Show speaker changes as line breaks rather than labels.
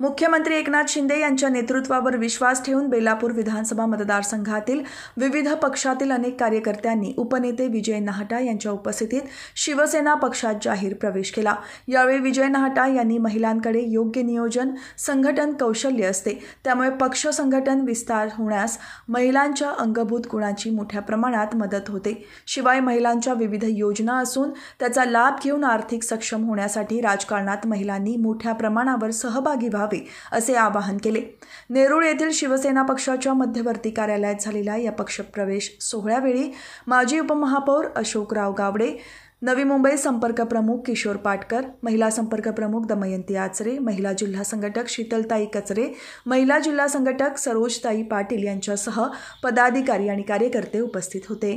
मुख्यमंत्री एकनाथ शिंदे यांच्या नेतृत्वावर विश्वास ठेवून बेलापूर विधानसभा मतदारसंघातील विविध पक्षातील अनेक कार्यकर्त्यांनी उपनेते विजय नाहटा यांच्या उपस्थितीत शिवसेना पक्षात जाहीर प्रवेश केला यावेळी विजय नाहटा यांनी महिलांकडे योग्य नियोजन संघटन कौशल्य असते त्यामुळे पक्ष संघटन विस्तार होण्यास महिलांच्या अंगभूत गुणांची मोठ्या प्रमाणात मदत होते शिवाय महिलांच्या विविध योजना असून त्याचा लाभ घेऊन आर्थिक सक्षम होण्यासाठी राजकारणात महिलांनी मोठ्या प्रमाणावर सहभागी व्हावे करावे असे आवाहन केले नेरूळ येथील शिवसेना पक्षाच्या मध्यवर्ती कार्यालयात झालेल्या या पक्षप्रवेश सोहळ्यावेळी माजी उपमहापौर अशोकराव गावडे नवी मुंबई संपर्क प्रमुख किशोर पाटकर महिला संपर्क प्रमुख दमयंती आचरे महिला जिल्हा संघटक शीतलताई कचरे महिला जिल्हा संघटक सरोजताई पाटील यांच्यासह पदाधिकारी आणि कार्यकर्ते उपस्थित होते